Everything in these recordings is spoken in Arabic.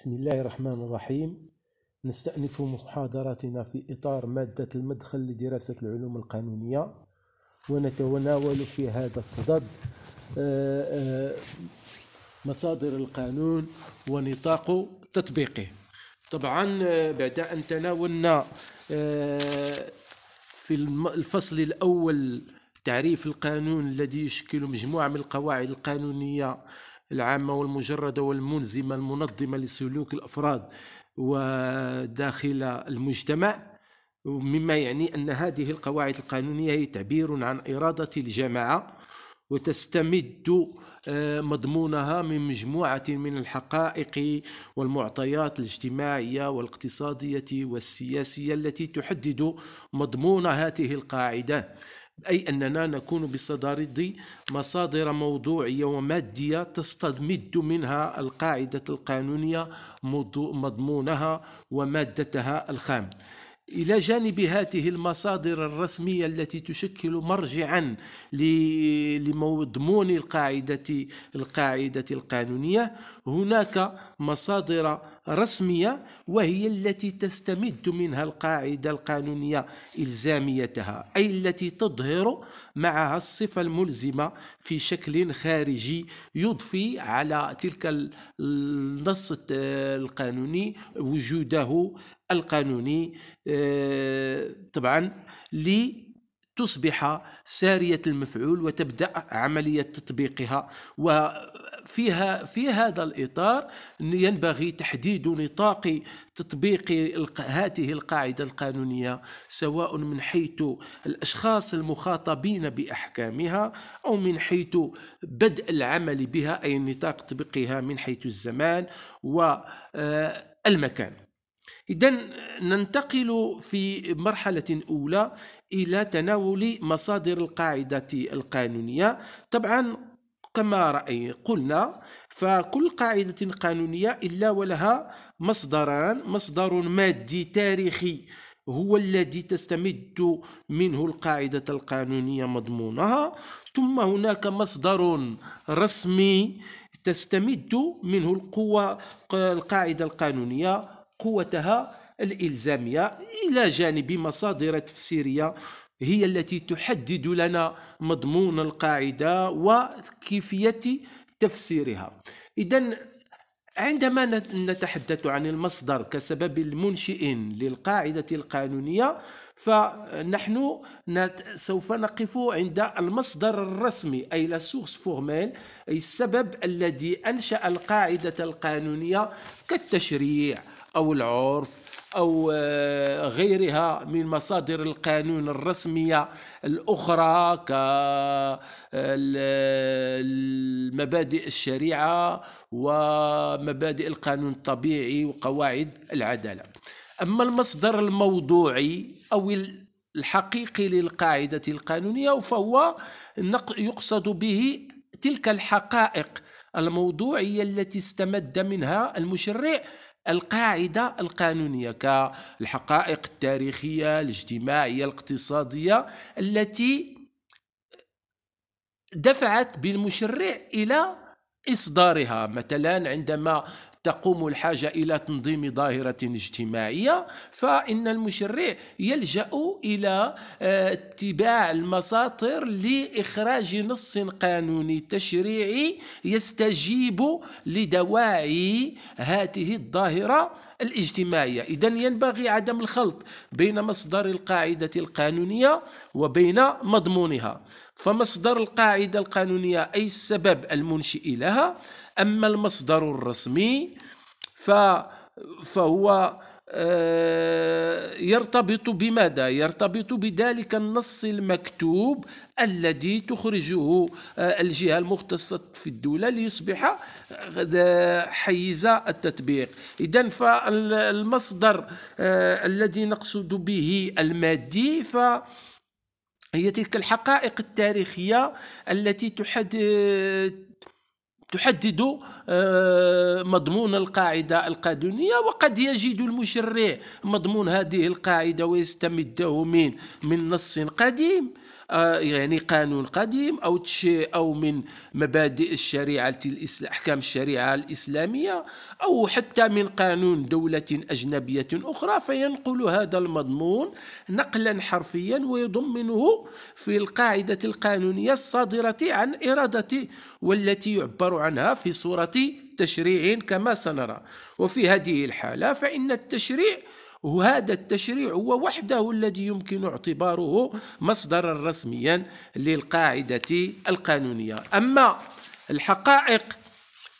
بسم الله الرحمن الرحيم نستأنف محاضرتنا في إطار مادة المدخل لدراسة العلوم القانونية ونتناول في هذا الصدد آه، آه، مصادر القانون ونطاق تطبيقه طبعا آه، بعد أن تناولنا في الفصل الأول تعريف القانون الذي يشكل مجموعة من القواعد القانونية العامة والمجردة والملزمة المنظمة لسلوك الأفراد وداخل المجتمع مما يعني أن هذه القواعد القانونية هي تعبير عن إرادة الجماعة وتستمد آه، مضمونها من مجموعة من الحقائق والمعطيات الاجتماعية والاقتصادية والسياسية التي تحدد مضمون هذه القاعدة أي أننا نكون بصدارة مصادر موضوعية ومادية تستمد منها القاعدة القانونية مضمونها ومادتها الخام إلى جانب هذه المصادر الرسمية التي تشكل مرجعا لمضمون القاعدة القاعدة القانونية هناك مصادر رسمية وهي التي تستمد منها القاعدة القانونية إلزاميتها أي التي تظهر معها الصفة الملزمة في شكل خارجي يضفي على تلك النص القانوني وجوده القانوني آه، طبعا لتصبح سارية المفعول وتبدأ عملية تطبيقها وفيها في هذا الإطار ينبغي تحديد نطاق تطبيق هذه القاعدة القانونية سواء من حيث الأشخاص المخاطبين بأحكامها أو من حيث بدء العمل بها أي نطاق تطبيقها من حيث الزمان والمكان آه، إذا ننتقل في مرحلة أولى إلى تناول مصادر القاعدة القانونية طبعا كما رأي قلنا فكل قاعدة قانونية إلا ولها مصدران مصدر مادي تاريخي هو الذي تستمد منه القاعدة القانونية مضمونها ثم هناك مصدر رسمي تستمد منه القوة القاعدة القانونية قوتها الإلزامية إلى جانب مصادر تفسيرية هي التي تحدد لنا مضمون القاعدة وكيفية تفسيرها إذا عندما نتحدث عن المصدر كسبب المنشئ للقاعدة القانونية فنحن سوف نقف عند المصدر الرسمي أي لا سورس فورميل أي السبب الذي أنشأ القاعدة القانونية كالتشريع أو العرف أو آه، غيرها من مصادر القانون الرسمية الأخرى كالمبادئ آه، آه، الشريعة ومبادئ القانون الطبيعي وقواعد العدالة أما المصدر الموضوعي أو الحقيقي للقاعدة القانونية فهو يقصد به تلك الحقائق الموضوعية التي استمد منها المشرع القاعدة القانونية كالحقائق التاريخية الاجتماعية الاقتصادية التي دفعت بالمشرع إلى إصدارها مثلا عندما تقوم الحاجة إلى تنظيم ظاهرة اجتماعية فإن المشرع يلجأ إلى آه، اتباع المساطر لإخراج نص قانوني تشريعي يستجيب لدواعي هذه الظاهرة الاجتماعية إذا ينبغي عدم الخلط بين مصدر القاعدة القانونية وبين مضمونها فمصدر القاعدة القانونية أي السبب المنشئ لها أما المصدر الرسمي فهو آه، يرتبط بماذا؟ يرتبط بذلك النص المكتوب الذي تخرجه آه، الجهة المختصة في الدولة ليصبح آه، حيز التطبيق إذا فالمصدر الذي نقصد به المادي ف هي تلك الحقائق التاريخية التي تحد تحدد آه، مضمون القاعدة القانونية وقد يجد المشرع مضمون هذه القاعدة ويستمده من من نص قديم آه، يعني قانون قديم أو شيء أو من مبادئ الشريعة أحكام الشريعة الإسلامية أو حتى من قانون دولة أجنبية أخرى فينقل هذا المضمون نقلا حرفيا ويضمنه في القاعدة القانونية الصادرة عن إرادته والتي يعبر عنها في صورة تشريع كما سنرى وفي هذه الحالة فإن التشريع وهذا التشريع هو وحده الذي يمكن اعتباره مصدرا رسميا للقاعدة القانونية أما الحقائق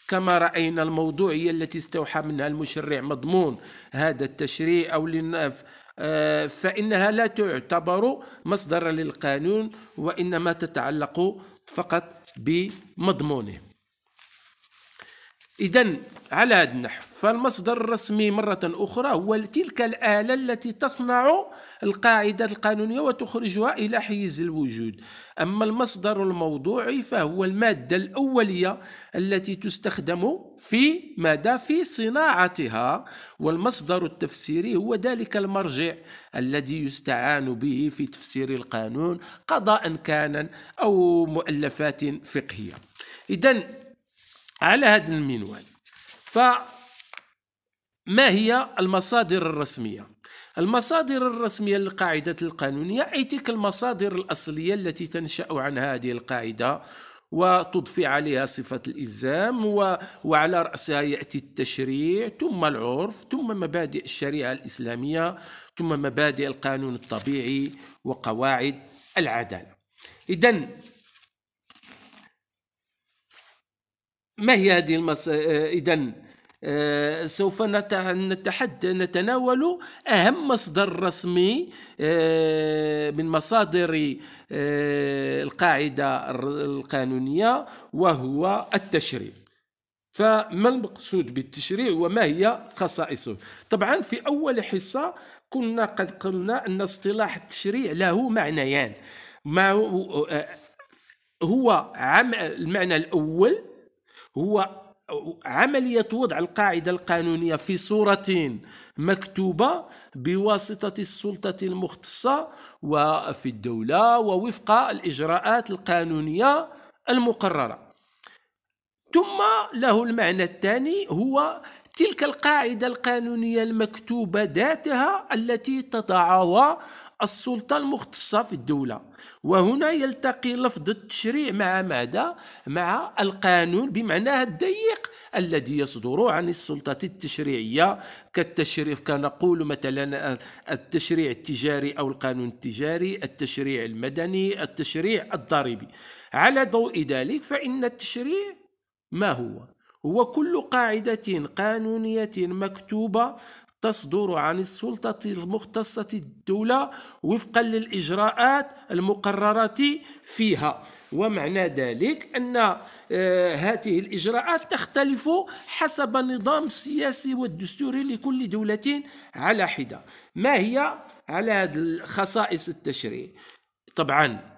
كما رأينا الموضوعية التي استوحى منها المشرع مضمون هذا التشريع أو للنف آه، فإنها لا تعتبر مصدرا للقانون وإنما تتعلق فقط بمضمونه إذا على هذا النحو فالمصدر الرسمي مرة أخرى هو تلك الآلة التي تصنع القاعدة القانونية وتخرجها إلى حيز الوجود أما المصدر الموضوعي فهو المادة الأولية التي تستخدم في ماذا في صناعتها والمصدر التفسيري هو ذلك المرجع الذي يستعان به في تفسير القانون قضاء كان أو مؤلفات فقهية إذا على هذا المنوال فما هي المصادر الرسمية المصادر الرسمية للقاعدة القانونية أي تلك المصادر الأصلية التي تنشأ عن هذه القاعدة وتضفي عليها صفة الإلزام و... وعلى رأسها يأتي التشريع ثم العرف ثم مبادئ الشريعة الإسلامية ثم مبادئ القانون الطبيعي وقواعد العدالة إذا ما هي هذه المس... آه، إذا آه، سوف نتحد نتناول أهم مصدر رسمي آه، من مصادر القاعدة القانونية وهو التشريع فما المقصود بالتشريع وما هي خصائصه طبعا في أول حصة كنا قد قلنا أن اصطلاح التشريع له معنيان ما هو, عمل المعنى الأول هو عملية وضع القاعدة القانونية في صورة مكتوبة بواسطة السلطة المختصة وفي الدولة ووفق الإجراءات القانونية المقررة ثم له المعنى الثاني هو تلك القاعدة القانونية المكتوبة ذاتها التي تضعها السلطة المختصة في الدولة وهنا يلتقي لفظ التشريع مع ماذا؟ مع القانون بمعناه الضيق الذي يصدر عن السلطة التشريعية كالتشريف كنقول مثلا التشريع التجاري أو القانون التجاري التشريع المدني التشريع الضريبي على ضوء ذلك فإن التشريع ما هو؟ هو كل قاعدة قانونية مكتوبة تصدر عن السلطة المختصة الدولة وفقا للإجراءات المقررة فيها ومعنى ذلك أن آه، هذه الإجراءات تختلف حسب النظام السياسي والدستوري لكل دولة على حدة ما هي على خصائص التشريع طبعا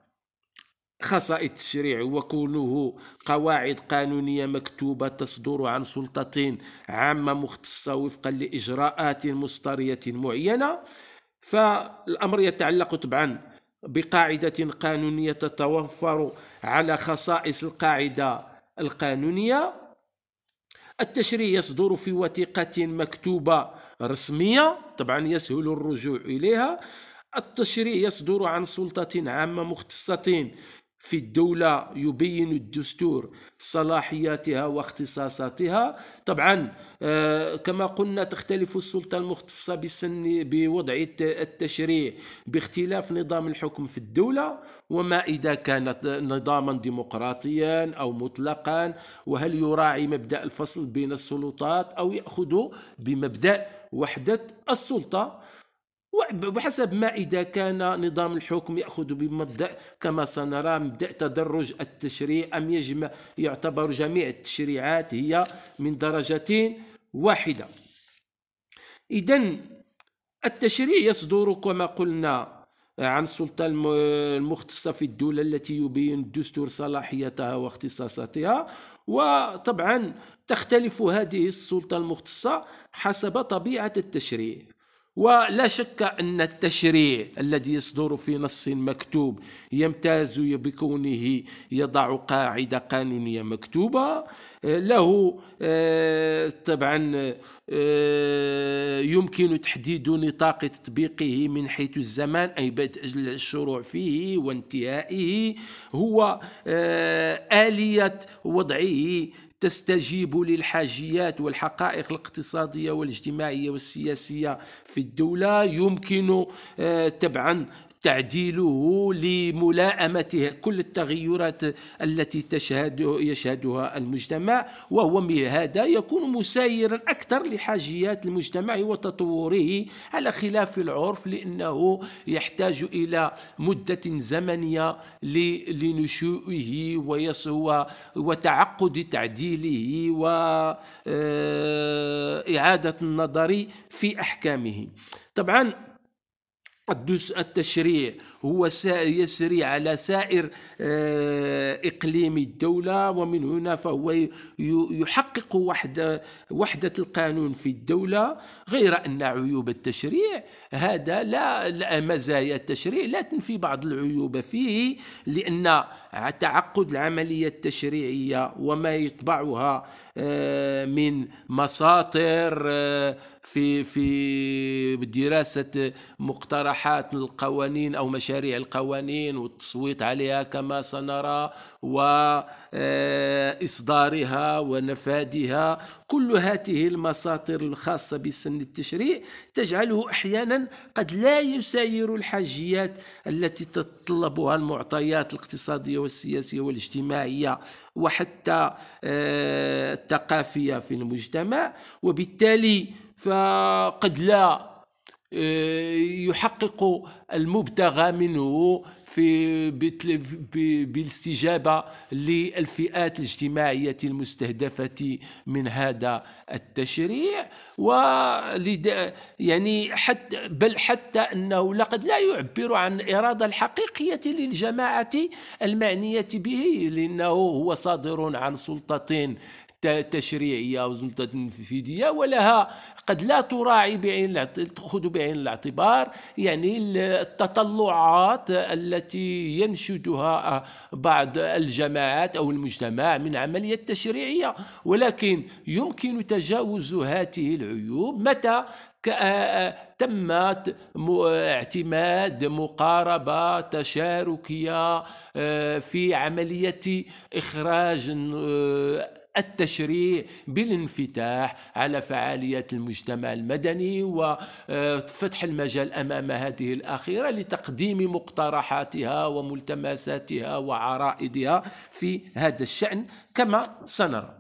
خصائص التشريع وكونه قواعد قانونية مكتوبة تصدر عن سلطة عامة مختصة وفقا لإجراءات مسترية معينة فالأمر يتعلق طبعا بقاعدة قانونية تتوفر على خصائص القاعدة القانونية التشريع يصدر في وثيقة مكتوبة رسمية طبعا يسهل الرجوع إليها التشريع يصدر عن سلطة عامة مختصة في الدولة يبين الدستور صلاحياتها واختصاصاتها طبعا آه، كما قلنا تختلف السلطة المختصة بسن بوضع التشريع باختلاف نظام الحكم في الدولة وما إذا كانت نظاما ديمقراطيا أو مطلقا وهل يراعي مبدأ الفصل بين السلطات أو يأخذ بمبدأ وحدة السلطة وبحسب ما إذا كان نظام الحكم يأخذ بمبدأ كما سنرى مبدأ تدرج التشريع أم يجمع يعتبر جميع التشريعات هي من درجة واحدة إذا التشريع يصدر كما قلنا عن السلطة المختصة في الدولة التي يبين الدستور صلاحيتها واختصاصاتها وطبعا تختلف هذه السلطة المختصة حسب طبيعة التشريع ولا شك أن التشريع الذي يصدر في نص مكتوب يمتاز بكونه يضع قاعدة قانونية مكتوبة له آه، طبعا آه، يمكن تحديد نطاق تطبيقه من حيث الزمان أي بدء الشروع فيه وانتهائه هو آه، آلية وضعه تستجيب للحاجيات والحقائق الاقتصادية والاجتماعية والسياسية في الدولة يمكن آه، تبعا تعديله لملائمة كل التغيرات التي تشهد يشهدها المجتمع وهو هذا يكون مسايرا أكثر لحاجيات المجتمع وتطوره على خلاف العرف لأنه يحتاج إلى مدة زمنية لنشوئه ويسوى وتعقد تعديله وإعادة آه، النظر في أحكامه طبعا التشريع هو يسري على سائر آه، إقليم الدولة ومن هنا فهو يحقق وحدة, وحدة القانون في الدولة غير أن عيوب التشريع هذا لا, لا مزايا التشريع لا تنفي بعض العيوب فيه لأن تعقد العملية التشريعية وما يتبعها آه، من مساطر آه، في في دراسة مقترح اقتراحات القوانين أو مشاريع القوانين والتصويت عليها كما سنرى وإصدارها آه، ونفادها كل هذه المساطر الخاصة بسن التشريع تجعله أحيانا قد لا يساير الحاجيات التي تتطلبها المعطيات الاقتصادية والسياسية والاجتماعية وحتى آه، الثقافية في المجتمع وبالتالي فقد لا يحقق المبتغى منه في بالاستجابة للفئات الاجتماعية المستهدفة من هذا التشريع و يعني حتى بل حتى أنه لقد لا يعبر عن الإرادة الحقيقية للجماعة المعنية به لأنه هو صادر عن سلطة تشريعيه وسلطه تنفيذيه ولها قد لا تراعي بعين تاخذ بعين الاعتبار يعني التطلعات التي ينشدها آه، بعض الجماعات او المجتمع من عمليه تشريعيه ولكن يمكن تجاوز هذه العيوب متى آه، آه، تم اعتماد مقاربة تشاركية في عملية إخراج التشريع بالانفتاح على فعاليات المجتمع المدني وفتح آه، المجال امام هذه الاخيره لتقديم مقترحاتها وملتمساتها وعرائدها في هذا الشان كما سنرى.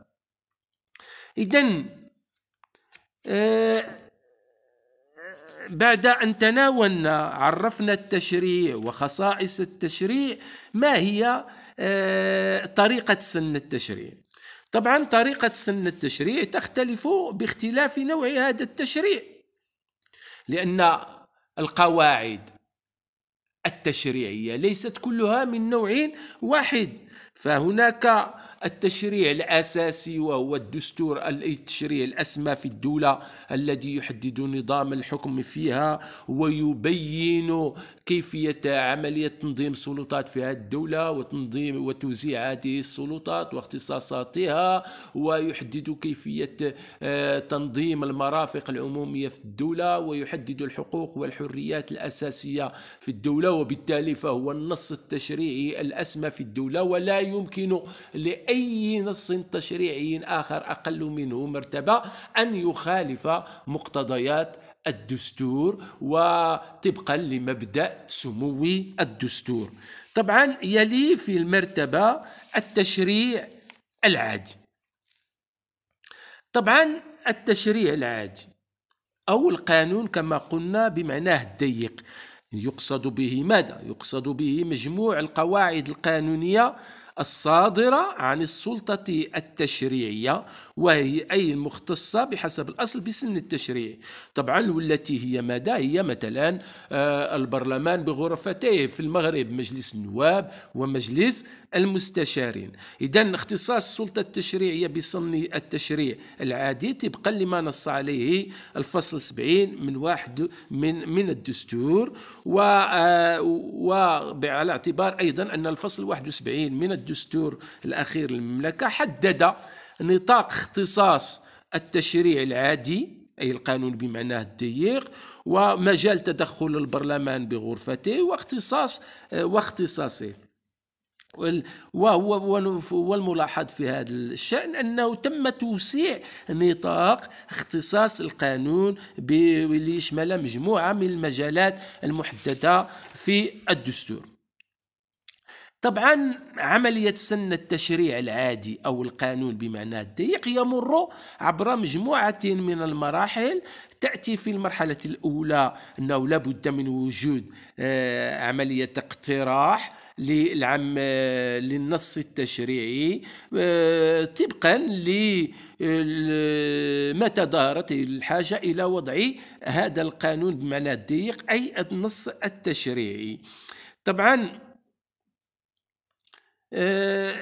اذا آه، بعد أن تناولنا عرفنا التشريع وخصائص التشريع ما هي آه، طريقة سن التشريع طبعا طريقة سن التشريع تختلف باختلاف نوع هذا التشريع لأن القواعد التشريعية ليست كلها من نوع واحد فهناك التشريع الأساسي وهو الدستور التشريع الأسمى في الدولة الذي يحدد نظام الحكم فيها ويبين كيفية عملية تنظيم السلطات في هذه الدولة وتنظيم وتوزيع هذه السلطات واختصاصاتها ويحدد كيفية آه، تنظيم المرافق العمومية في الدولة ويحدد الحقوق والحريات الأساسية في الدولة وبالتالي فهو النص التشريعي الأسمى في الدولة ولا يمكن لأي نص تشريعي آخر أقل منه مرتبة أن يخالف مقتضيات الدستور وطبقا لمبدا سمو الدستور طبعا يلي في المرتبه التشريع العادي طبعا التشريع العادي او القانون كما قلنا بمعناه الضيق يقصد به ماذا؟ يقصد به مجموع القواعد القانونية الصادرة عن السلطة التشريعية وهي أي المختصة بحسب الأصل بسن التشريع طبعا والتي هي مدى هي مثلا آه، البرلمان بغرفتيه في المغرب مجلس النواب ومجلس المستشارين إذا اختصاص السلطة التشريعية بسن التشريع العادي تبقى لما نص عليه الفصل 70 من واحد من من الدستور و آه، وعلى اعتبار أيضا أن الفصل 71 من الدستور الدستور الأخير للمملكة حدد نطاق اختصاص التشريع العادي أي القانون بمعناه الضيق ومجال تدخل البرلمان بغرفته واختصاص آه، واختصاصه والملاحظ في هذا الشأن أنه تم توسيع نطاق اختصاص القانون ليشمل مجموعة من المجالات المحددة في الدستور طبعا عملية سن التشريع العادي أو القانون بمعنى الضيق يمر عبر مجموعة من المراحل تأتي في المرحلة الأولى أنه لابد من وجود آه، عملية اقتراح للعم آه، للنص التشريعي آه، طبقا لما ظهرت الحاجة إلى وضع هذا القانون بمعنى الضيق أي النص التشريعي طبعا آه،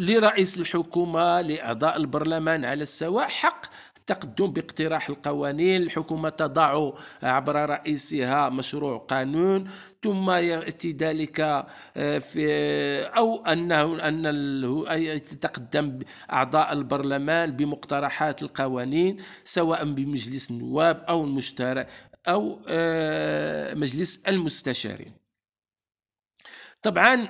لرئيس الحكومة لأعضاء البرلمان على السواء حق التقدم باقتراح القوانين الحكومة تضع عبر رئيسها مشروع قانون ثم يأتي ذلك آه، في أو أنه أن تقدم أعضاء البرلمان بمقترحات القوانين سواء بمجلس النواب أو المشترك أو آه، مجلس المستشارين طبعا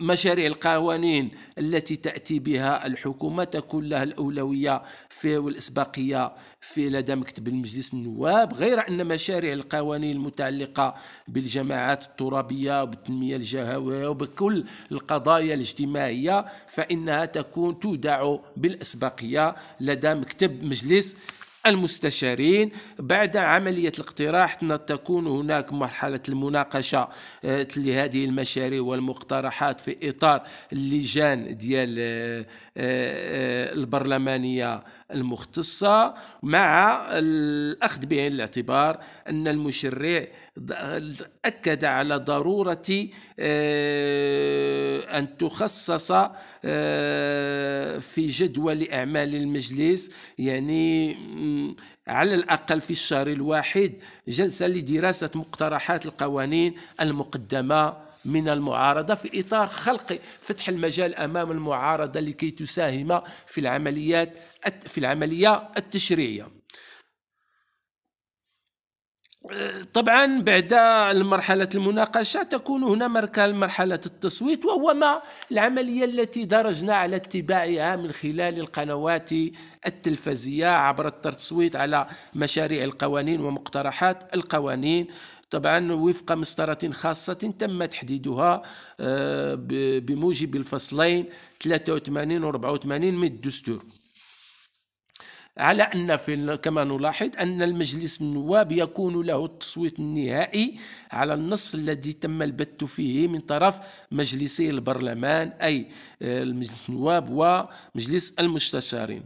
مشاريع القوانين التي تأتي بها الحكومة تكون لها الأولوية في والإسباقية في لدى مكتب المجلس النواب غير أن مشاريع القوانين المتعلقة بالجماعات الترابية وبالتنمية الجهوية وبكل القضايا الاجتماعية فإنها تكون تودع بالإسباقية لدى مكتب مجلس المستشارين بعد عملية الاقتراح تكون هناك مرحلة المناقشة آه، لهذه المشاريع والمقترحات في إطار اللجان ديال آه، آه، البرلمانية المختصة مع الأخذ بعين الاعتبار أن المشرع أكد على ضرورة آه، أن تخصص آه، في جدول أعمال المجلس يعني على الأقل في الشهر الواحد جلسة لدراسة مقترحات القوانين المقدمة من المعارضة في إطار خلق فتح المجال أمام المعارضة لكي تساهم في العمليات في العملية التشريعية طبعا بعد مرحلة المناقشة تكون هنا مرحلة التصويت وهو ما العملية التي درجنا على اتباعها من خلال القنوات التلفزية عبر التصويت على مشاريع القوانين ومقترحات القوانين طبعا وفق مسطرة خاصة تم تحديدها آه، بموجب الفصلين 83 و 84 من الدستور على أن في كما نلاحظ أن المجلس النواب يكون له التصويت النهائي على النص الذي تم البت فيه من طرف مجلسي البرلمان أي آه، المجلس النواب ومجلس المستشارين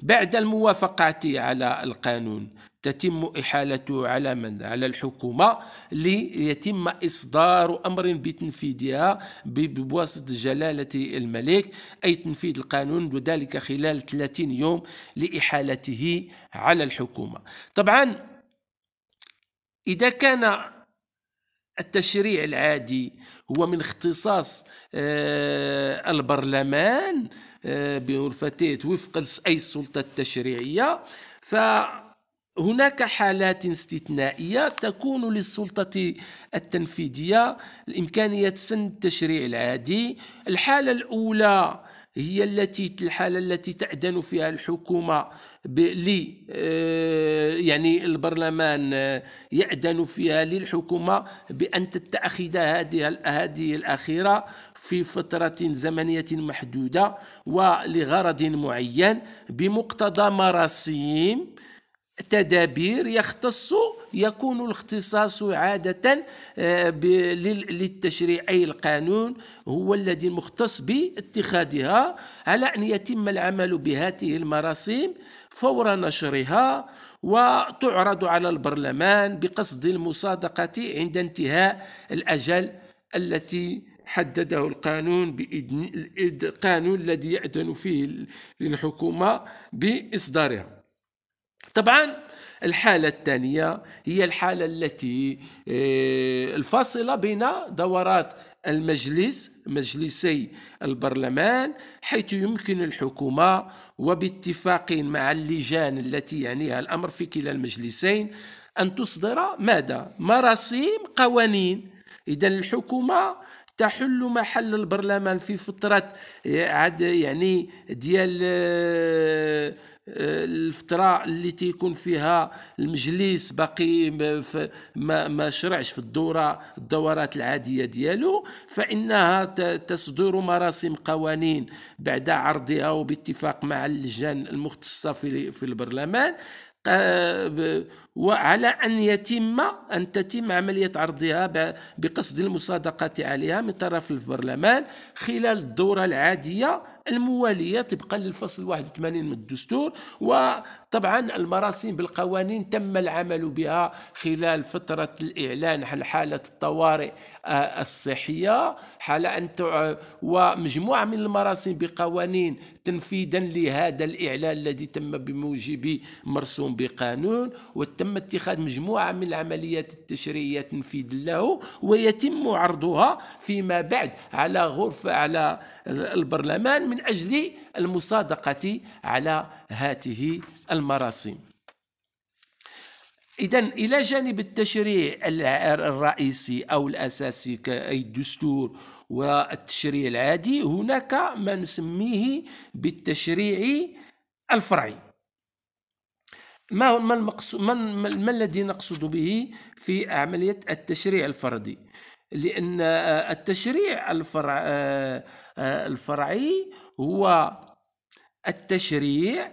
بعد الموافقة على القانون تتم إحالته على من؟ على الحكومة ليتم إصدار أمر بتنفيذها بواسطة جلالة الملك أي تنفيذ القانون وذلك خلال 30 يوم لإحالته على الحكومة طبعا إذا كان التشريع العادي هو من اختصاص آه، البرلمان آه، بغرفتيه وفق أي السلطة التشريعية ف هناك حالات استثنائية تكون للسلطة التنفيذية الإمكانية سن التشريع العادي الحالة الأولى هي التي الحالة التي تأذن فيها الحكومة ل آه، يعني البرلمان آه، يأذن فيها للحكومة بأن تتخذ هذه هذه الأخيرة في فترة زمنية محدودة ولغرض معين بمقتضى مراسيم تدابير يختص يكون الاختصاص عادة آه، للتشريع أي القانون هو الذي مختص باتخاذها على أن يتم العمل بهذه المراسيم فور نشرها وتعرض على البرلمان بقصد المصادقة عند انتهاء الأجل التي حدده القانون بإذن القانون الذي يأذن فيه للحكومة بإصدارها طبعا الحالة الثانية هي الحالة التي آه، الفاصلة بين دورات المجلس مجلسي البرلمان حيث يمكن الحكومة وباتفاق مع اللجان التي يعنيها الأمر في كلا المجلسين أن تصدر ماذا؟ مراسيم قوانين إذا الحكومة تحل محل البرلمان في فترة آه، عد يعني ديال آه، الفترة اللي تيكون فيها المجلس باقي ما, ما شرعش في الدورة الدورات العادية ديالو فإنها تصدر مراسم قوانين بعد عرضها وباتفاق مع اللجان المختصة في, في البرلمان آه، وعلى أن يتم أن تتم عملية عرضها بقصد المصادقة عليها من طرف البرلمان خلال الدورة العادية الموالية طبقا للفصل 81 من الدستور وطبعا المراسيم بالقوانين تم العمل بها خلال فترة الإعلان عن حالة الطوارئ آه، الصحية حالة أن ومجموعة من المراسيم بقوانين تنفيذا لهذا الإعلان الذي تم بموجب مرسوم بقانون والت تم اتخاذ مجموعة من العمليات التشريعية تنفيذ له ويتم عرضها فيما بعد على غرفة على البرلمان من أجل المصادقة على هذه المراسم إذا إلى جانب التشريع الرئيسي أو الأساسي كأي الدستور والتشريع العادي هناك ما نسميه بالتشريع الفرعي ما ما المقصود ما, ما الذي نقصد به في عمليه التشريع الفردي لان آه، التشريع الفرع آه، آه، الفرعي هو التشريع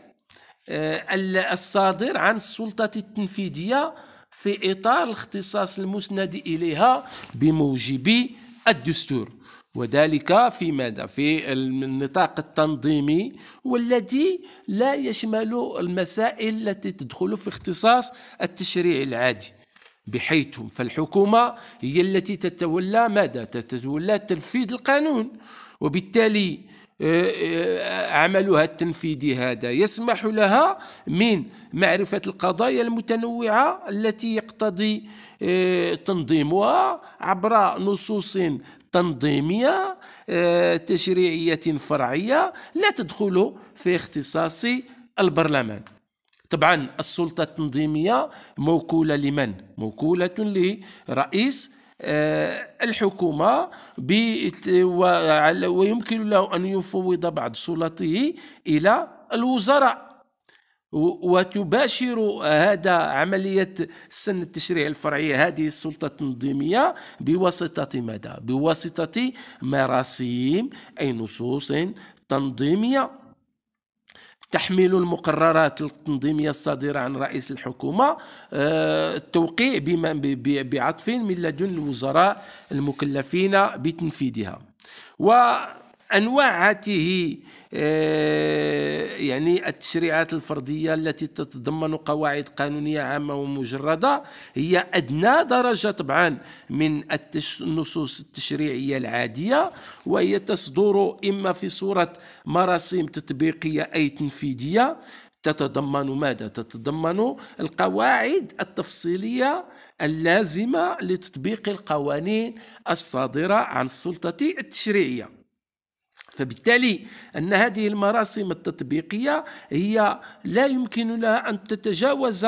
الصادر عن السلطه التنفيذيه في اطار الاختصاص المسند اليها بموجب الدستور وذلك في ماذا؟ في النطاق التنظيمي والذي لا يشمل المسائل التي تدخل في اختصاص التشريع العادي بحيث فالحكومة هي التي تتولى ماذا؟ تتولى تنفيذ القانون وبالتالي آه، آه، عملها التنفيذي هذا يسمح لها من معرفة القضايا المتنوعة التي يقتضي آه، تنظيمها عبر نصوص تنظيمية آه، تشريعية فرعية لا تدخل في اختصاص البرلمان طبعا السلطة التنظيمية موكولة لمن؟ موكولة لرئيس آه، الحكومة ويمكن له أن يفوض بعض سلطه إلى الوزراء وتباشر هذا عملية سن التشريع الفرعي هذه السلطة التنظيمية بواسطة ماذا؟ بواسطة مراسيم أي نصوص تنظيمية تحمل المقررات التنظيمية الصادرة عن رئيس الحكومة آه، التوقيع بما بعطف من لدن الوزراء المكلفين بتنفيذها و انواعته آه، يعني التشريعات الفرديه التي تتضمن قواعد قانونيه عامه ومجرده هي ادنى درجه طبعا من النصوص التشريعيه العاديه وهي تصدر اما في صوره مراسيم تطبيقيه اي تنفيذيه تتضمن ماذا؟ تتضمن القواعد التفصيلية اللازمة لتطبيق القوانين الصادرة عن السلطة التشريعية فبالتالي أن هذه المراسم التطبيقية هي لا يمكن لها أن تتجاوز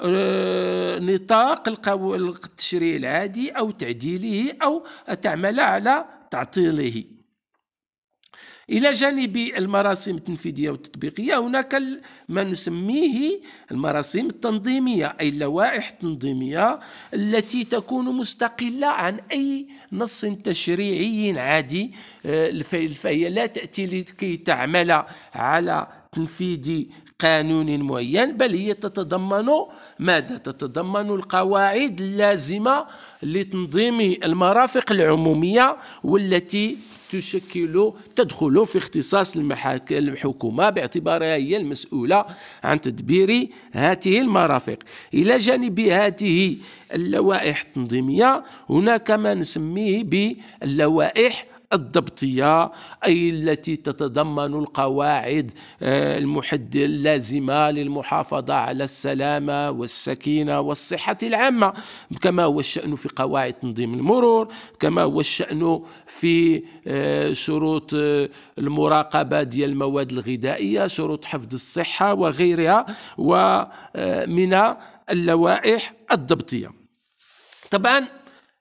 آه، نطاق التشريع العادي أو تعديله أو تعمل على تعطيله إلى جانب المراسم التنفيذية والتطبيقية هناك ما نسميه المراسم التنظيمية أي اللوائح التنظيمية التي تكون مستقلة عن أي نص تشريعي عادي آه، فهي لا تأتي لكي تعمل على تنفيذ قانون معين بل هي تتضمن ماذا تتضمن القواعد اللازمه لتنظيم المرافق العموميه والتي تشكل تدخل في اختصاص الحكومة باعتبارها هي المسؤولة عن تدبير هذه المرافق إلى جانب هذه اللوائح التنظيمية هناك ما نسميه باللوائح الضبطية أي التي تتضمن القواعد آه، المحدة اللازمة للمحافظة على السلامة والسكينة والصحة العامة كما هو الشأن في قواعد تنظيم المرور كما هو الشأن في آه، شروط آه، المراقبة ديال المواد الغذائية شروط حفظ الصحة وغيرها ومن اللوائح الضبطية طبعا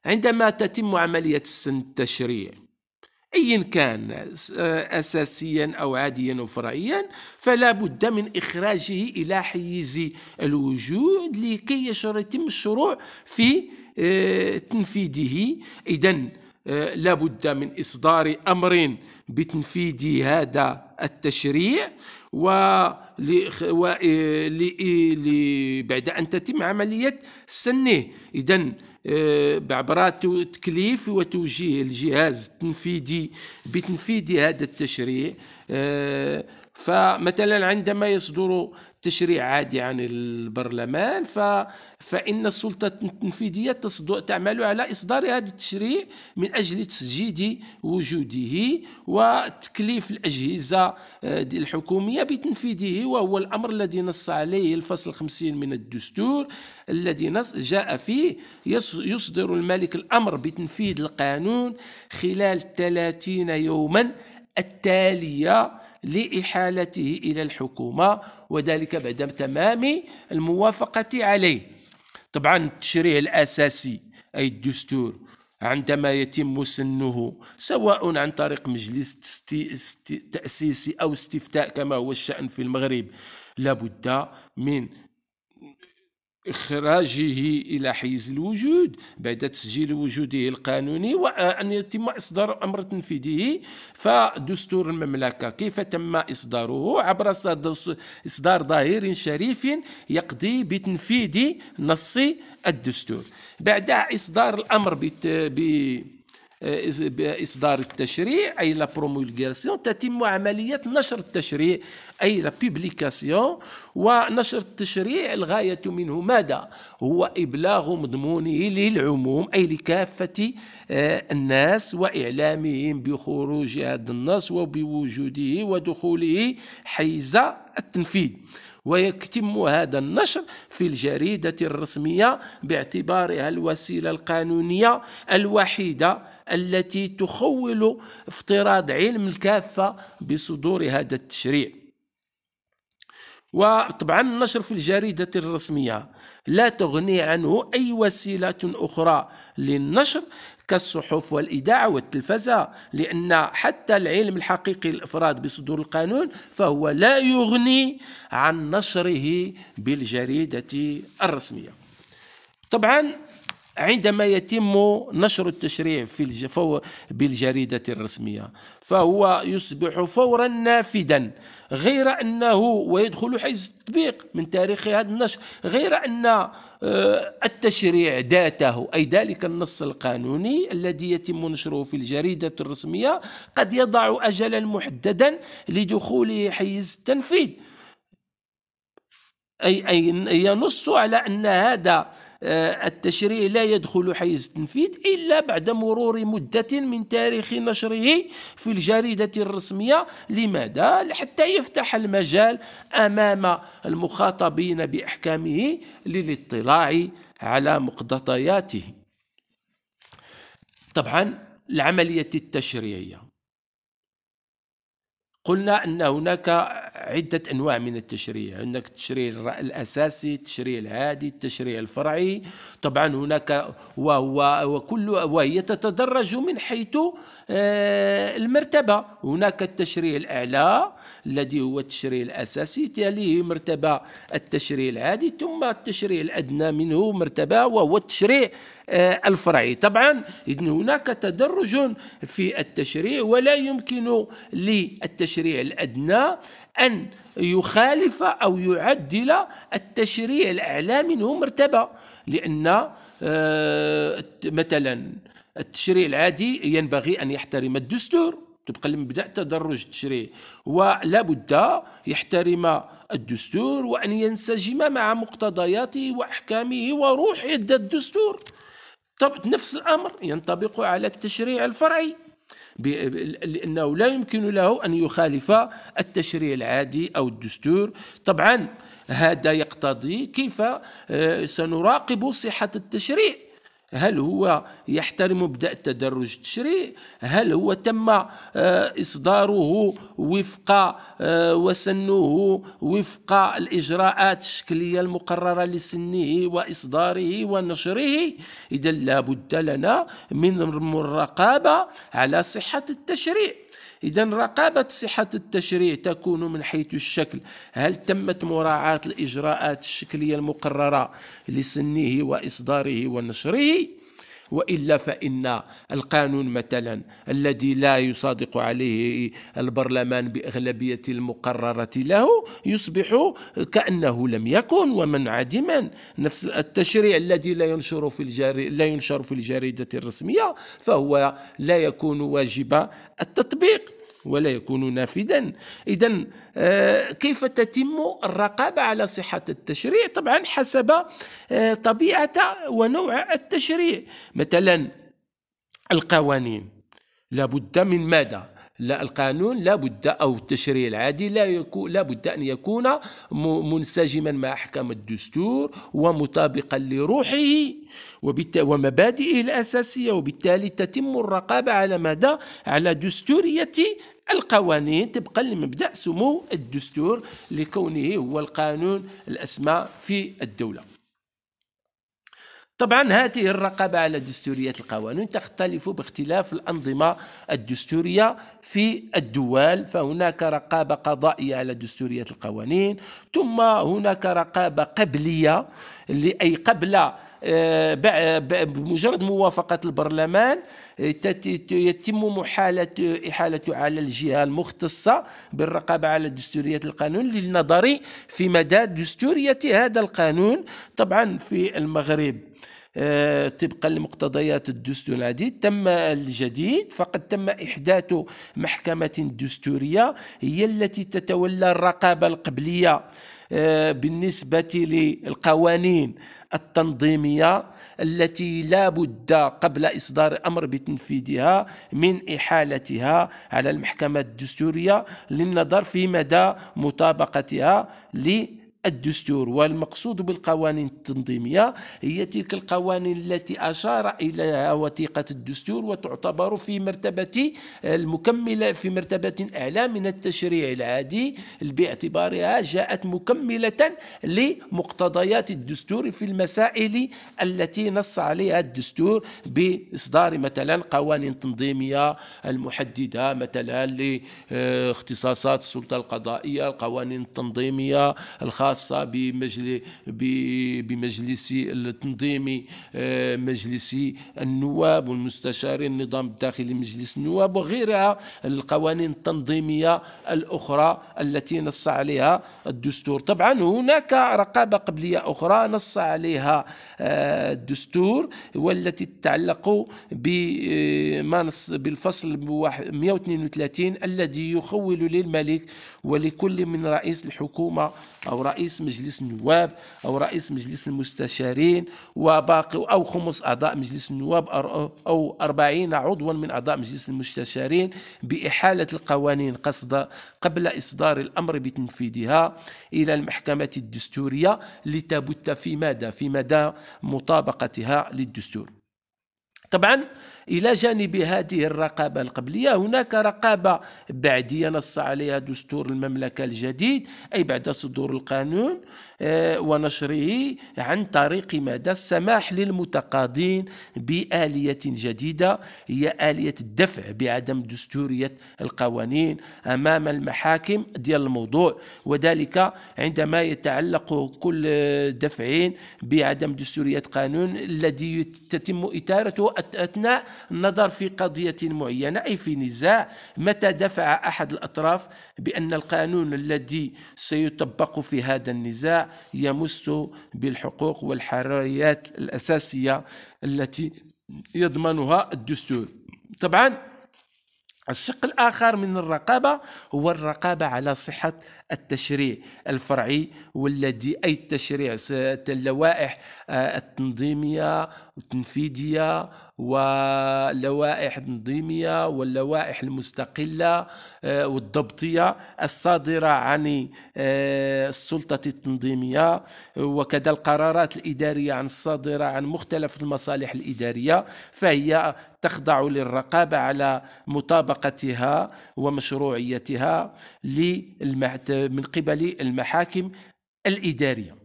عندما تتم عملية السن التشريعي ايا كان اساسيا او عاديا او فرعيا فلا بد من اخراجه الى حيز الوجود لكي يتم الشروع في آه، تنفيذه اذا آه، لا بد من اصدار امر بتنفيذ هذا التشريع و آه، بعد ان تتم عمليه سنه اذا بعبارات تكليف وتوجيه الجهاز التنفيذي بتنفيذ هذا التشريع آه، فمثلا عندما يصدر تشريع عادي عن البرلمان ف... فإن السلطة التنفيذية تصد... تعمل على إصدار هذا التشريع من أجل تسجيد وجوده وتكليف الأجهزة آه، الحكومية بتنفيذه وهو الأمر الذي نص عليه الفصل 50 من الدستور الذي نص جاء فيه يصدر الملك الأمر بتنفيذ القانون خلال 30 يوما التالية لإحالته إلى الحكومة وذلك بعد تمام الموافقة عليه طبعا التشريع الأساسي أي الدستور عندما يتم سنه سواء عن طريق مجلس تأسيسي أو استفتاء كما هو الشأن في المغرب لابد من إخراجه إلى حيز الوجود بعد تسجيل وجوده القانوني وأن يتم إصدار أمر تنفيذه فدستور المملكة كيف تم إصداره عبر إصدار ظاهر شريف يقضي بتنفيذ نص الدستور بعد إصدار الأمر ب آه، باصدار التشريع اي لا برومولغاسيون تتم عمليه نشر التشريع اي لا بوبليكاسيون ونشر التشريع الغايه منه ماذا هو ابلاغ مضمونه للعموم اي لكافه آه، الناس واعلامهم بخروج هذا النص وبوجوده ودخوله حيز التنفيذ ويتم هذا النشر في الجريدة الرسمية باعتبارها الوسيلة القانونية الوحيدة التي تخول افتراض علم الكافة بصدور هذا التشريع وطبعا النشر في الجريدة الرسمية لا تغني عنه أي وسيلة أخرى للنشر كالصحف والإذاعة والتلفزة لأن حتى العلم الحقيقي للإفراد بصدور القانون فهو لا يغني عن نشره بالجريدة الرسمية طبعا عندما يتم نشر التشريع في الجفو بالجريدة الرسمية فهو يصبح فورا نافذا غير أنه ويدخل حيز التطبيق من تاريخ هذا النشر غير أن آه، التشريع ذاته أي ذلك النص القانوني الذي يتم نشره في الجريدة الرسمية قد يضع أجلا محددا لدخول حيز التنفيذ أي, أي ينص على أن هذا آه، التشريع لا يدخل حيز التنفيذ إلا بعد مرور مدة من تاريخ نشره في الجريدة الرسمية لماذا؟ حتى يفتح المجال أمام المخاطبين بأحكامه للاطلاع على مقتضياته طبعا العملية التشريعية قلنا أن هناك عدة أنواع من التشريع هناك التشريع الأساسي التشريع العادي التشريع الفرعي طبعا هناك وهو وكل وهي تتدرج من حيث آه، المرتبة هناك التشريع الأعلى الذي هو التشريع الأساسي تليه مرتبة التشريع العادي ثم التشريع الأدنى منه مرتبة وهو التشريع آه، الفرعي طبعا اذا هناك تدرج في التشريع ولا يمكن للتشريع التشريع الأدنى أن يخالف أو يعدل التشريع الأعلى منه مرتبة لأن آه، مثلا التشريع العادي ينبغي أن يحترم الدستور تبقى المبدأ تدرج التشريع ولا بد يحترم الدستور وأن ينسجم مع مقتضياته وأحكامه وروح الدستور طب نفس الأمر ينطبق على التشريع الفرعي لأنه لا يمكن له أن يخالف التشريع العادي أو الدستور طبعا هذا يقتضي كيف آه، سنراقب صحة التشريع هل هو يحترم مبدا التدرج التشريعي هل هو تم آه، اصداره وفق آه، وسنه وفق الاجراءات الشكليه المقرره لسنه واصداره ونشره اذا لابد لنا من الرقابه على صحه التشريع إذا رقابة صحة التشريع تكون من حيث الشكل هل تمت مراعاة الإجراءات الشكلية المقررة لسنه وإصداره ونشره والا فان القانون مثلا الذي لا يصادق عليه البرلمان باغلبيه المقرره له يصبح كانه لم يكن ومن عدما نفس التشريع الذي لا ينشر في الجري لا ينشر في الجريده الرسميه فهو لا يكون واجب التطبيق ولا يكون نافدا إذا آه، كيف تتم الرقابة على صحة التشريع طبعا حسب آه، طبيعة ونوع التشريع مثلا القوانين لابد من ماذا لا القانون لا بد أو التشريع العادي لا يكون لا بد أن يكون منسجما مع أحكام الدستور ومطابقا لروحه ومبادئه الأساسية وبالتالي تتم الرقابة على مدى على دستورية القوانين طبقا لمبدأ سمو الدستور لكونه هو القانون الأسمى في الدولة طبعا هذه الرقابة على دستورية القوانين تختلف باختلاف الأنظمة الدستورية في الدول فهناك رقابة قضائية على دستورية القوانين ثم هناك رقابة قبلية أي قبل آه، بمجرد موافقة البرلمان آه، يتم محالة إحالته على الجهة المختصة بالرقابة على دستورية القانون للنظر في مدى دستورية هذا القانون طبعا في المغرب آه، طبقا لمقتضيات الدستور العديد تم الجديد فقد تم إحداث محكمة دستورية هي التي تتولى الرقابة القبلية آه، بالنسبة للقوانين التنظيمية التي لا بد قبل إصدار أمر بتنفيذها من إحالتها على المحكمة الدستورية للنظر في مدى مطابقتها ل الدستور والمقصود بالقوانين التنظيمية هي تلك القوانين التي أشار إليها وثيقة الدستور وتعتبر في مرتبة المكملة في مرتبة أعلى من التشريع العادي باعتبارها جاءت مكملة لمقتضيات الدستور في المسائل التي نص عليها الدستور بإصدار مثلا قوانين تنظيمية المحددة مثلا لاختصاصات السلطة القضائية القوانين التنظيمية الخاصة خاصة بمجلس التنظيمي آه، مجلس النواب والمستشارين النظام الداخلي مجلس النواب وغيرها القوانين التنظيمية الأخرى التي نص عليها الدستور طبعا هناك رقابة قبلية أخرى نص عليها آه، الدستور والتي تتعلق بما آه، نص بالفصل 132 الذي يخول للملك ولكل من رئيس الحكومة أو رئيس رئيس مجلس النواب أو رئيس مجلس المستشارين وباقي أو خمس أعضاء مجلس النواب أو 40 عضوا من أعضاء مجلس المستشارين بإحالة القوانين قصد قبل إصدار الأمر بتنفيذها إلى المحكمة الدستورية لتبت في ماذا؟ في مدى مطابقتها للدستور طبعا إلى جانب هذه الرقابة القبلية هناك رقابة بعدية نص عليها دستور المملكة الجديد أي بعد صدور القانون آه، ونشره عن طريق مدى السماح للمتقاضين بآلية جديدة هي آلية الدفع بعدم دستورية القوانين أمام المحاكم ديال الموضوع وذلك عندما يتعلق كل دفع بعدم دستورية قانون الذي تتم إثارته أثناء النظر في قضية معينة أي في نزاع متى دفع أحد الأطراف بأن القانون الذي سيطبق في هذا النزاع يمس بالحقوق والحريات الأساسية التي يضمنها الدستور طبعا الشق الآخر من الرقابة هو الرقابة على صحة التشريع الفرعي والذي أي التشريع اللوائح آه، التنظيمية والتنفيذية واللوائح التنظيمية واللوائح المستقلة آه، والضبطية الصادرة عن آه، السلطة التنظيمية وكذا القرارات الإدارية عن الصادرة عن مختلف المصالح الإدارية فهي تخضع للرقابة على مطابقتها ومشروعيتها للمعت من قبل المحاكم الإدارية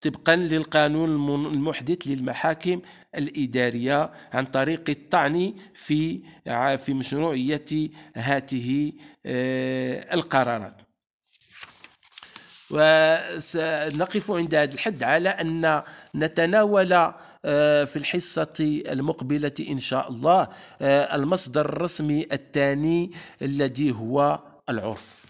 طبقا للقانون المحدث للمحاكم الإدارية عن طريق الطعن في في مشروعية هاته آه، القرارات وسنقف عند هذا الحد على أن نتناول آه، في الحصة المقبلة إن شاء الله آه، المصدر الرسمي الثاني الذي هو a